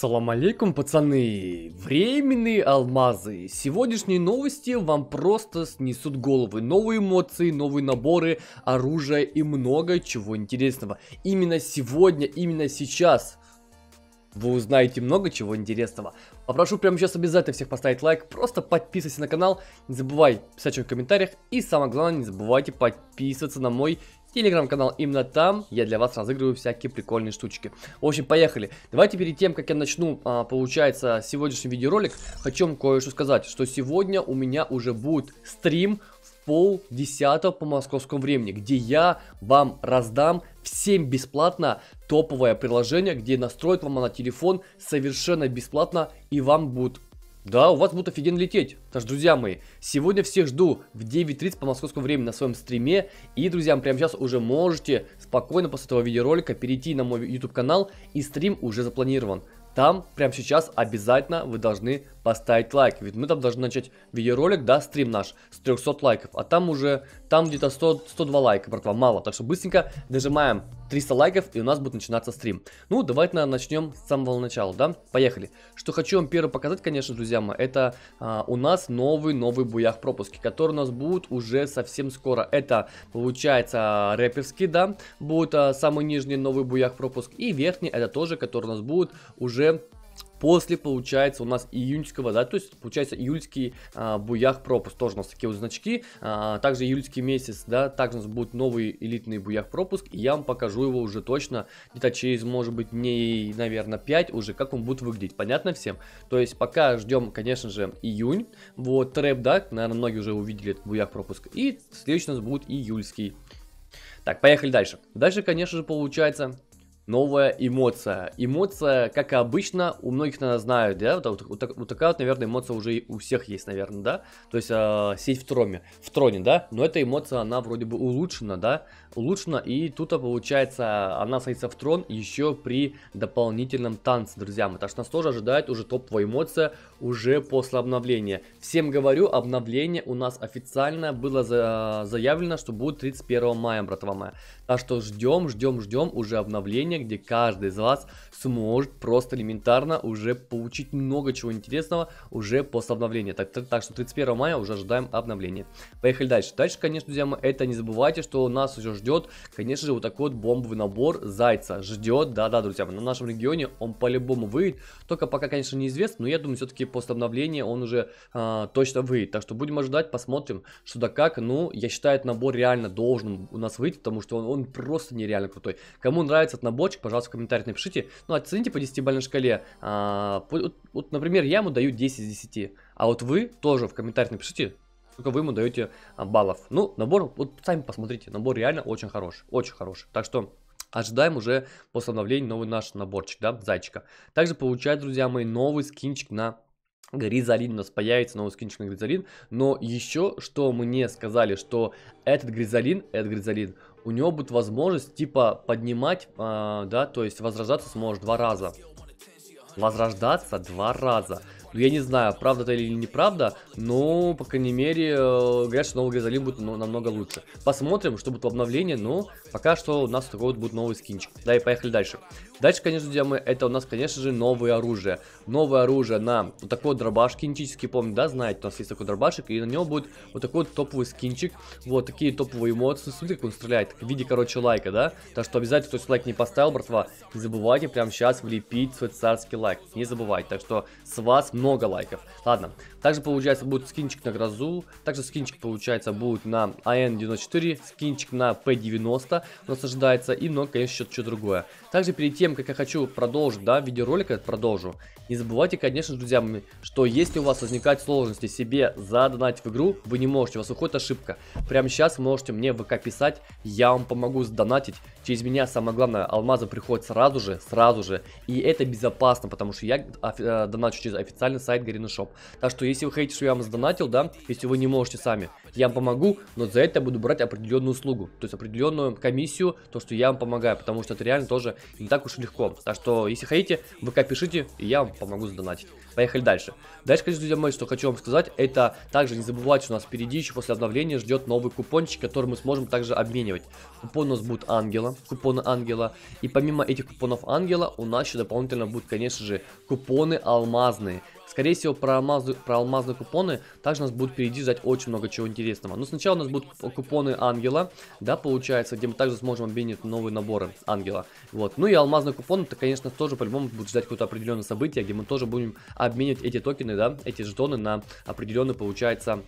Салам алейкум, пацаны! Временные алмазы. Сегодняшние новости вам просто снесут головы. Новые эмоции, новые наборы, оружие и много чего интересного. Именно сегодня, именно сейчас вы узнаете много чего интересного. Попрошу прямо сейчас обязательно всех поставить лайк, просто подписывайся на канал, не забывай писать в комментариях и самое главное, не забывайте подписываться на мой Телеграм-канал именно там я для вас разыгрываю всякие прикольные штучки. В общем, поехали. Давайте перед тем, как я начну, а, получается, сегодняшний видеоролик, хочу вам кое-что сказать, что сегодня у меня уже будет стрим в пол десятого по московскому времени, где я вам раздам всем бесплатно топовое приложение, где настроят вам на телефон совершенно бесплатно и вам будет да, у вас будут офигенно лететь. Так что, друзья мои, сегодня всех жду в 9.30 по московскому времени на своем стриме. И, друзья, прямо сейчас уже можете спокойно после этого видеоролика перейти на мой YouTube канал, и стрим уже запланирован. Там, прямо сейчас, обязательно вы должны поставить лайк. Ведь мы там должны начать видеоролик, да, стрим наш с 300 лайков. А там уже, там где-то 100, 102 лайка, братва, мало. Так что быстренько нажимаем 300 лайков и у нас будет начинаться стрим. Ну, давайте, наверное, начнем с самого начала, да? Поехали. Что хочу вам первым показать, конечно, друзья мои, это а, у нас новый-новый буях пропуски, который у нас будет уже совсем скоро. Это, получается, рэперский, да, будет а, самый нижний новый буях пропуск и верхний, это тоже, который у нас будет уже После, получается, у нас июньского, да, то есть, получается, июльский а, буях пропуск, тоже у нас такие вот значки. А, также июльский месяц, да, также у нас будет новый элитный буях пропуск, и я вам покажу его уже точно, где-то через, может быть, дней, наверное, 5 уже, как он будет выглядеть, понятно всем? То есть, пока ждем, конечно же, июнь, вот, трэп, да, наверное, многие уже увидели этот буях пропуск, и следующий у нас будет июльский. Так, поехали дальше. Дальше, конечно же, получается новая эмоция. Эмоция, как и обычно, у многих, наверное, знают, да, а вот, вот, вот, такая вот, наверное, эмоция уже у всех есть, наверное, да, то есть э, сеть в троне, в троне, да, но эта эмоция, она вроде бы улучшена, да, улучшена, и тут, а, получается, она садится в трон еще при дополнительном танце, друзья мои, так что нас тоже ожидает уже топовая эмоция уже после обновления. Всем говорю, обновление у нас официально было за, заявлено, что будет 31 мая, братва моя, так что ждем, ждем, ждем уже обновление где каждый из вас сможет просто элементарно уже получить много чего интересного уже после обновления. Так, так, так что 31 мая уже ожидаем обновления. Поехали дальше. Дальше, конечно, друзья мои, это не забывайте, что нас уже ждет, конечно же, вот такой вот бомбовый набор зайца. Ждет, да-да, друзья мои, на нашем регионе он по-любому выйдет, только пока, конечно, неизвестно, но я думаю, все-таки после обновления он уже а, точно выйдет. Так что будем ожидать, посмотрим, что да как. Ну, я считаю, этот набор реально должен у нас выйти, потому что он, он просто нереально крутой. Кому нравится этот набор, разработчик, пожалуйста, в комментариях напишите. Ну, оцените по 10-бальной шкале. А, вот, вот, например, я ему даю 10 из 10. А вот вы тоже в комментариях напишите, сколько вы ему даете а, баллов. Ну, набор, вот сами посмотрите, набор реально очень хороший, очень хороший. Так что Ожидаем уже после обновления новый наш наборчик, да, зайчика. Также получает, друзья мои, новый скинчик на Гризалин у нас появится, новый скинчик на Гризалин. Но еще, что мне сказали, что этот Гризалин, этот Гризалин, у него будет возможность типа поднимать, э, да, то есть возрождаться сможешь два раза. Возрождаться два раза. Ну, я не знаю, правда это или неправда, но, по крайней мере, э, говорят, что новый Газолин будет намного лучше. Посмотрим, что будет в обновлении, но пока что у нас такой вот будет новый скинчик. Да, и поехали дальше. Дальше, конечно, друзья мои, это у нас, конечно же, новое оружие. Новое оружие на вот такой вот дробаш кинетический, помню, да, знаете, у нас есть такой дробашек, и на него будет вот такой вот топовый скинчик, вот такие топовые эмоции, ну, смотрите, как он стреляет, в виде, короче, лайка, да, так что обязательно, кто лайк не поставил, братва, не забывайте прямо сейчас влепить свой царский лайк, не забывайте, так что с вас много лайков. Ладно, также получается будет скинчик на грозу, также скинчик получается будет на АН-94, скинчик на П 90 у нас ожидается и много, конечно, что-то что другое. Также перед тем, как я хочу продолжить, да, видеоролик этот продолжу, не забывайте, конечно, друзья, что если у вас возникают сложности себе задонать в игру, вы не можете, у вас уходит ошибка. Прямо сейчас можете мне в ВК писать, я вам помогу сдонатить. Через меня, самое главное, алмазы приходят сразу же, сразу же. И это безопасно, потому что я э, доначу через официальный официальный сайт Garena Так что, если вы хотите, чтобы я вам задонатил, да, если вы не можете сами, я вам помогу, но за это я буду брать определенную услугу, то есть определенную комиссию, то, что я вам помогаю, потому что это реально тоже не так уж и легко. Так что, если хотите, ВК пишите, и я вам помогу задонатить. Поехали дальше. Дальше, конечно, друзья мои, что хочу вам сказать, это также не забывайте, что у нас впереди еще после обновления ждет новый купончик, который мы сможем также обменивать. Купон у нас будет ангела, купоны ангела, и помимо этих купонов ангела у нас еще дополнительно будут, конечно же, купоны алмазные. Скорее всего, про алмазы, про алмазные купоны также нас будет впереди ждать очень много чего интересного. Но сначала у нас будут купоны ангела, да, получается, где мы также сможем обменять новые наборы ангела. Вот. Ну и алмазные купоны, это, конечно, тоже по-любому будет ждать какое-то определенное событие, где мы тоже будем обменивать эти токены, да, эти жетоны на определенные, получается,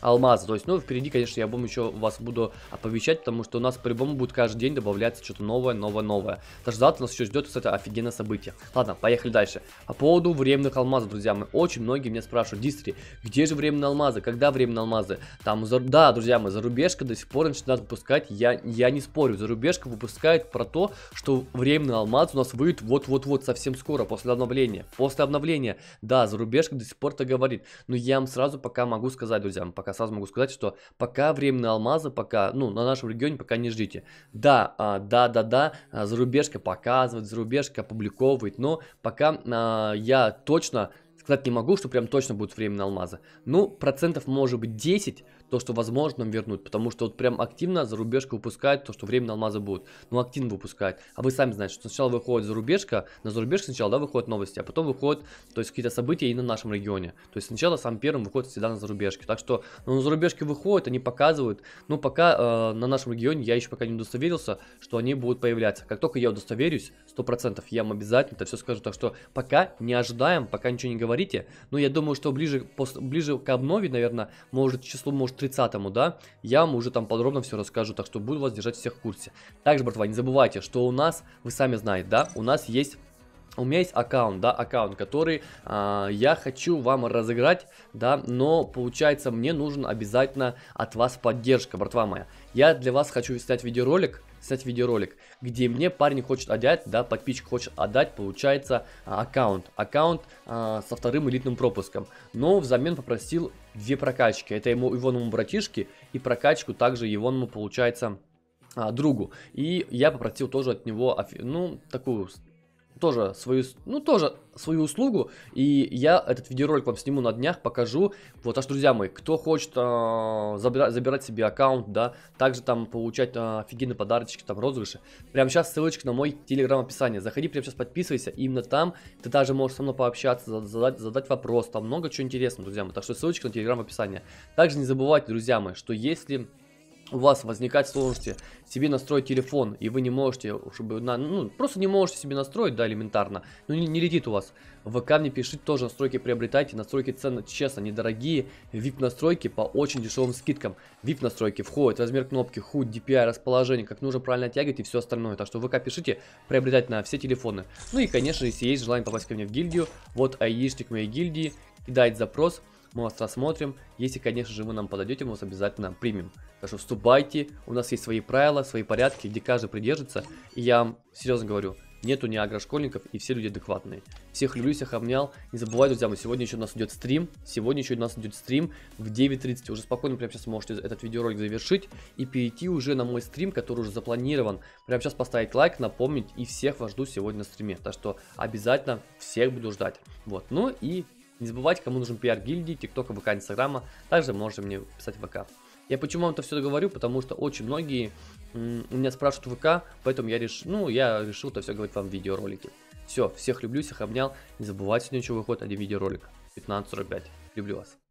алмазы, То есть, ну, впереди, конечно, я вам еще вас буду оповещать, потому что у нас по-любому будет каждый день добавляться что-то новое, новое, новое. Даже завтра нас еще ждет, кстати, офигенное событие. Ладно, поехали дальше. По поводу временных алмазов, друзья, мы очень многие меня спрашивают, Дистри, где же временные алмазы, когда временные алмазы? Там, за... да, друзья мои, зарубежка до сих пор начинает выпускать, я, я не спорю, зарубежка выпускает про то, что временный алмаз у нас выйдет вот-вот-вот совсем скоро, после обновления. После обновления, да, зарубежка до сих пор-то говорит, но я вам сразу пока могу сказать, друзья, пока пока сразу могу сказать, что пока временные алмазы, пока, ну, на нашем регионе пока не ждите. Да, а, да, да, да, а, зарубежка показывает, зарубежка опубликовывает, но пока а, я точно Сказать не могу, что прям точно будет время на алмазы. Ну, процентов может быть 10, то, что возможно нам вернуть. Потому что вот прям активно зарубежка выпускают то, что время на алмазы будет. Ну, активно выпускают. А вы сами знаете, что сначала выходит зарубежка, на зарубежке сначала, да, выходят новости, а потом выходят, то есть какие-то события и на нашем регионе. То есть сначала сам первым выходит всегда на зарубежке. Так что, ну, на зарубежке выходят, они показывают. Ну, пока э, на нашем регионе я еще пока не удостоверился, что они будут появляться. Как только я удостоверюсь, процентов я вам обязательно это все скажу. Так что пока не ожидаем, пока ничего не говорим говорите. Но я думаю, что ближе, после, ближе к обнове, наверное, может, число, может, 30 да, я вам уже там подробно все расскажу. Так что буду вас держать всех в курсе. Также, братва, не забывайте, что у нас, вы сами знаете, да, у нас есть у меня есть аккаунт, да, аккаунт, который э, я хочу вам разыграть, да, но получается мне нужен обязательно от вас поддержка, братва моя. Я для вас хочу снять видеоролик, снять видеоролик, где мне парень хочет отдать, да, подписчик хочет отдать, получается, а, аккаунт. Аккаунт э, со вторым элитным пропуском. Но взамен попросил две прокачки. Это ему Ивоному братишке и прокачку также Ивоному, получается, другу. И я попросил тоже от него, ну, такую тоже свою, ну, тоже свою услугу, и я этот видеоролик вам сниму на днях, покажу. Вот, аж, друзья мои, кто хочет э, а, забирать, забирать себе аккаунт, да, также там получать э, офигенные подарочки, там, розыгрыши, прямо сейчас ссылочка на мой телеграм описание. Заходи, прямо сейчас подписывайся, именно там ты даже можешь со мной пообщаться, задать, задать вопрос, там много чего интересного, друзья мои. Так что ссылочка на телеграм описание. Также не забывайте, друзья мои, что если у вас возникают сложности себе настроить телефон, и вы не можете, чтобы, на, ну, просто не можете себе настроить, да, элементарно, ну, не, не летит у вас. В ВК мне пишите тоже настройки приобретайте, настройки цены, честно, недорогие, VIP настройки по очень дешевым скидкам. VIP настройки входят, размер кнопки, худ, DPI, расположение, как нужно правильно оттягивать и все остальное. Так что в ВК пишите, приобретать на все телефоны. Ну и, конечно, если есть желание попасть ко мне в гильдию, вот айишник моей гильдии, кидает запрос, мы вас рассмотрим. Если, конечно же, вы нам подойдете, мы вас обязательно примем. Так что вступайте, у нас есть свои правила, свои порядки, где каждый придержится. И я вам серьезно говорю, нету ни агрошкольников и все люди адекватные. Всех люблю, всех обнял. Не забывайте, друзья, мы сегодня еще у нас идет стрим. Сегодня еще у нас идет стрим в 9.30. Уже спокойно прямо сейчас можете этот видеоролик завершить и перейти уже на мой стрим, который уже запланирован. Прямо сейчас поставить лайк, напомнить и всех вас жду сегодня на стриме. Так что обязательно всех буду ждать. Вот, ну и не забывайте, кому нужен пиар гильдии, ТикТок, вк, инстаграма. Также можете мне писать в ВК. Я почему вам это все говорю, потому что очень многие меня спрашивают ВК, поэтому я решил, ну, я решил это все говорить вам в видеоролике. Все, всех люблю, всех обнял. Не забывайте, сегодня еще выходит один видеоролик. 15.45. Люблю вас.